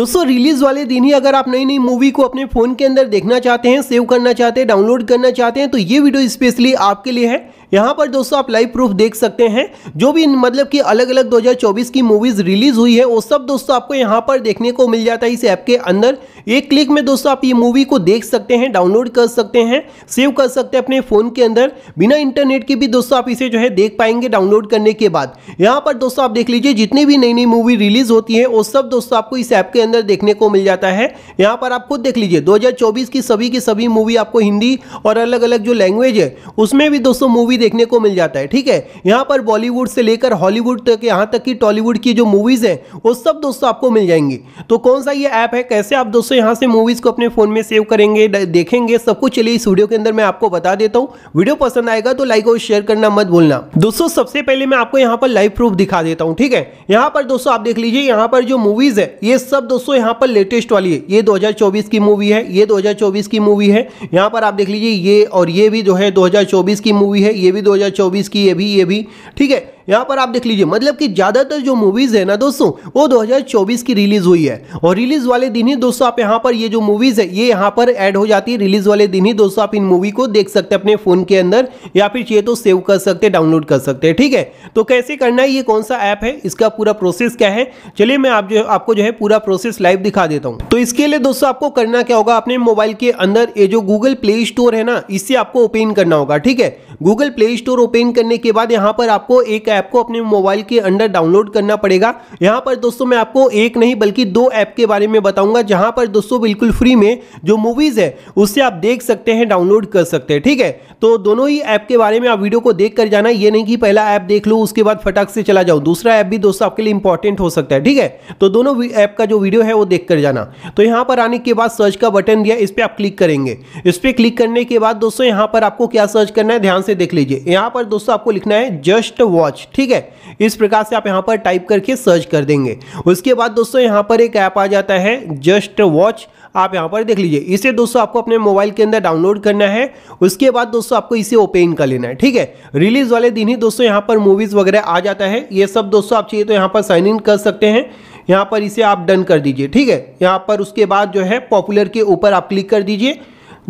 दोस्तों रिलीज वाले दिन ही अगर आप नई नई मूवी को अपने फोन के अंदर देखना चाहते हैं सेव करना चाहते हैं डाउनलोड करना चाहते हैं तो ये वीडियो स्पेशली आपके लिए है यहाँ पर दोस्तों आप लाइव प्रूफ देख सकते हैं जो भी मतलब कि अलग अलग 2024 की मूवीज रिलीज हुई है वो सब दोस्तों आपको यहाँ पर देखने को मिल जाता है इस ऐप के अंदर एक क्लिक में दोस्तों आप ये मूवी को देख सकते हैं डाउनलोड कर सकते हैं सेव कर सकते हैं अपने फ़ोन के अंदर बिना इंटरनेट के भी दोस्तों आप इसे जो है देख पाएंगे डाउनलोड करने के बाद यहाँ पर दोस्तों आप देख लीजिए जितनी भी नई नई मूवी रिलीज होती है वो सब दोस्तों आपको इस ऐप के अंदर देखने को मिल जाता है यहाँ पर आप खुद देख लीजिए 2024 की सभी की सभी मूवी आपको हिंदी और अलग अलग जो लैंग्वेज है उसमें भी दोस्तों मूवी देखने को मिल जाता है ठीक है यहाँ पर बॉलीवुड से लेकर हॉलीवुड तक यहाँ तक कि टॉलीवुड की जो मूवीज़ हैं वो सब दोस्तों आपको मिल जाएंगी तो कौन सा ये ऐप है कैसे आप दोस्तों यहाँ से मूवीज़ को अपने फ़ोन में सेव करेंगे देखेंगे सब कुछ चलिए इस वीडियो के अंदर मैं आपको बता देता हूँ वीडियो पसंद आएगा तो लाइक और शेयर करना मत भूलना दोस्तों सबसे पहले मैं आपको यहाँ पर लाइव प्रूफ दिखा देता हूँ ठीक है यहाँ पर दोस्तों आप देख लीजिए यहाँ पर जो मूवीज़ है ये सब दोस्तों यहाँ पर लेटेस्ट वाली है ये 2024 की मूवी है ये 2024 की मूवी है यहाँ पर आप देख लीजिए ये और ये भी जो है 2024 की मूवी है ये भी 2024 की ये भी ये भी ठीक है यहाँ पर आप देख लीजिए मतलब कि ज़्यादातर जो मूवीज़ है ना दोस्तों वो 2024 की रिलीज़ हुई है और रिलीज़ वाले दिन ही दोस्तों आप यहाँ पर ये जो मूवीज़ है ये यहाँ पर ऐड हो जाती है रिलीज़ वाले दिन ही दोस्तों आप इन मूवी को देख सकते हैं अपने फ़ोन के अंदर या फिर चाहिए तो सेव कर सकते हैं डाउनलोड कर सकते हैं ठीक है तो कैसे करना है ये कौन सा ऐप है इसका पूरा प्रोसेस क्या है चलिए मैं आप जो आपको जो है पूरा प्रोसेस लाइव दिखा देता हूँ तो इसके लिए दोस्तों आपको करना क्या होगा अपने मोबाइल के अंदर ये जो गूगल प्ले स्टोर है ना इससे आपको ओपन करना होगा ठीक है गूगल प्ले स्टोर ओपन करने के बाद यहाँ पर आपको एक ऐप ऐप को अपने मोबाइल के अंडर डाउनलोड करना पड़ेगा यहाँ पर दोस्तों मैं आपको एक नहीं बल्कि दो ऐप के बारे में बताऊंगा जहाँ पर दोस्तों बिल्कुल फ्री में जो मूवीज है उससे आप देख सकते हैं डाउनलोड कर सकते हैं ठीक है तो दोनों ही ऐप के बारे में आप वीडियो को देख कर जाना ये नहीं कि पहला ऐप देख लो उसके बाद फटाक से चला जाओ दूसरा ऐप भी दोस्तों आपके लिए इंपॉर्टेंट हो सकता है ठीक है तो दोनों ऐप का जो वीडियो है वो देख कर जाना तो यहाँ पर आने के बाद सर्च का बटन दिया इस पर आप क्लिक करेंगे इस पर क्लिक करने के बाद दोस्तों यहाँ पर आपको क्या सर्च करना है ध्यान से देख लीजिए यहाँ पर दोस्तों आपको लिखना है जस्ट वॉच ठीक है इस प्रकार से आप यहां पर टाइप करके सर्च कर देंगे उसके बाद दोस्तों यहां पर एक ऐप आ जाता है जस्ट वॉच आप यहां पर देख लीजिए इसे दोस्तों आपको अपने मोबाइल के अंदर डाउनलोड करना है उसके बाद दोस्तों आपको इसे ओपन कर लेना है ठीक है रिलीज वाले दिन ही दोस्तों यहां पर मूवीज़ वगैरह आ जाता है ये सब दोस्तों आप चाहिए तो यहां पर साइन इन कर सकते हैं यहां पर इसे आप डन कर दीजिए ठीक है यहां पर उसके बाद जो है पॉपुलर के ऊपर आप क्लिक कर दीजिए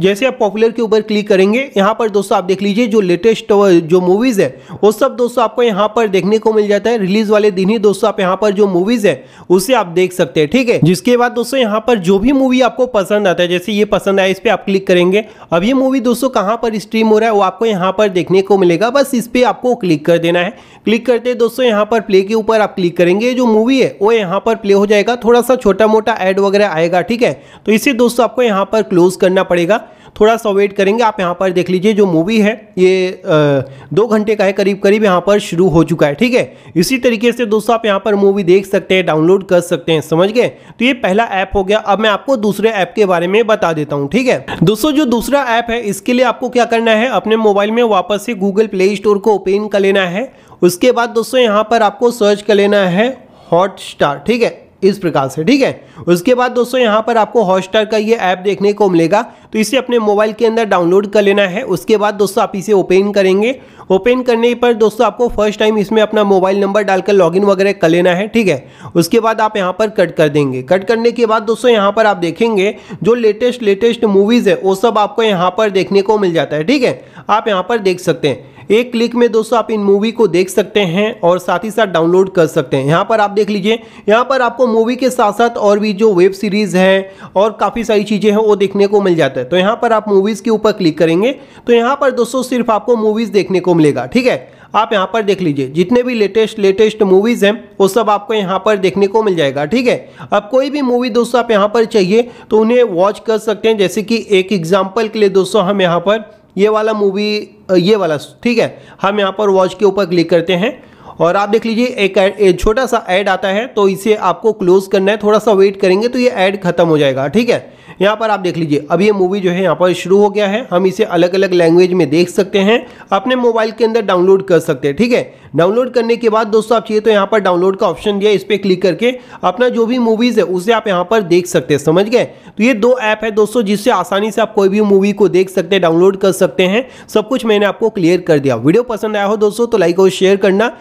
जैसे आप पॉपुलर के ऊपर क्लिक करेंगे यहाँ पर दोस्तों आप देख लीजिए जो लेटेस्ट जो मूवीज़ है वो सब दोस्तों आपको यहाँ पर देखने को मिल जाता है रिलीज वाले दिन ही दोस्तों आप यहाँ पर जो मूवीज़ है उसे आप देख सकते हैं ठीक है जिसके बाद दोस्तों यहाँ पर जो भी मूवी आपको पसंद आता है जैसे ये पसंद आया इस पर आप क्लिक करेंगे अब ये मूवी दोस्तों कहाँ पर स्ट्रीम हो रहा है वो आपको यहाँ पर देखने को मिलेगा बस इस पर आपको क्लिक कर देना है क्लिक करते दोस्तों यहाँ पर प्ले के ऊपर आप क्लिक करेंगे जो मूवी है वो यहाँ पर प्ले हो जाएगा थोड़ा सा छोटा मोटा एड वगैरह आएगा ठीक है तो इसे दोस्तों आपको यहाँ पर क्लोज करना पड़ेगा थोड़ा सा वेट करेंगे आप यहाँ पर देख लीजिए जो मूवी है ये दो घंटे का है करीब करीब यहाँ पर शुरू हो चुका है ठीक है इसी तरीके से दोस्तों आप यहाँ पर मूवी देख सकते हैं डाउनलोड कर सकते हैं समझ गए तो ये पहला ऐप हो गया अब मैं आपको दूसरे ऐप के बारे में बता देता हूँ ठीक है दोस्तों जो दूसरा ऐप है इसके लिए आपको क्या करना है अपने मोबाइल में वापस से गूगल प्ले स्टोर को ओपन कर लेना है उसके बाद दोस्तों यहाँ पर आपको सर्च कर लेना है हॉटस्टार ठीक है इस प्रकार से ठीक है उसके बाद दोस्तों यहाँ पर आपको हॉटस्टार का ये ऐप देखने को मिलेगा तो इसे अपने मोबाइल के अंदर डाउनलोड कर लेना है उसके बाद दोस्तों आप इसे ओपन करेंगे ओपन करने पर दोस्तों आपको फर्स्ट टाइम इसमें अपना मोबाइल नंबर डालकर लॉगिन वगैरह कर लेना है ठीक है उसके बाद आप यहाँ पर कट कर देंगे कट करने के बाद दोस्तों यहाँ पर आप देखेंगे जो लेटेस्ट लेटेस्ट मूवीज़ है वो सब आपको यहाँ पर देखने को मिल जाता है ठीक है आप यहाँ पर देख सकते हैं एक क्लिक में दोस्तों आप इन मूवी को देख सकते हैं और साथ ही साथ डाउनलोड कर सकते हैं यहाँ पर आप देख लीजिए यहाँ पर आपको मूवी के साथ साथ और भी जो वेब सीरीज़ है और काफ़ी सारी चीज़ें हैं वो देखने को मिल जाता है है तो यहाँ पर आप मूवीज़ के ऊपर क्लिक करेंगे तो यहाँ पर दोस्तों सिर्फ आपको मूवीज़ देखने को मिलेगा ठीक है आप यहाँ पर देख लीजिए जितने भी लेटेस्ट लेटेस्ट मूवीज़ हैं वो सब आपको यहाँ पर देखने को मिल जाएगा ठीक है अब कोई भी मूवी दोस्तों आप यहाँ पर चाहिए तो उन्हें वॉच कर सकते हैं जैसे कि एक एग्जाम्पल के लिए दोस्तों हम यहाँ पर ये वाला मूवी ये वाला ठीक है हम यहाँ पर वॉच के ऊपर क्लिक करते हैं और आप देख लीजिए एक, एक छोटा सा ऐड आता है तो इसे आपको क्लोज करना है थोड़ा सा वेट करेंगे तो ये ऐड खत्म हो जाएगा ठीक है यहाँ पर आप देख लीजिए अब ये मूवी जो है यहाँ पर शुरू हो गया है हम इसे अलग अलग लैंग्वेज में देख सकते हैं अपने मोबाइल के अंदर डाउनलोड कर सकते हैं ठीक है डाउनलोड करने के बाद दोस्तों आप चाहिए तो यहाँ पर डाउनलोड का ऑप्शन दिया इस पर क्लिक करके अपना जो भी मूवीज़ है उसे आप यहाँ पर देख सकते हैं समझ गए तो ये दो ऐप है दोस्तों जिससे आसानी से आप कोई भी मूवी को देख सकते हैं डाउनलोड कर सकते हैं सब कुछ मैंने आपको क्लियर कर दिया वीडियो पसंद आया हो दोस्तों तो लाइक और शेयर करना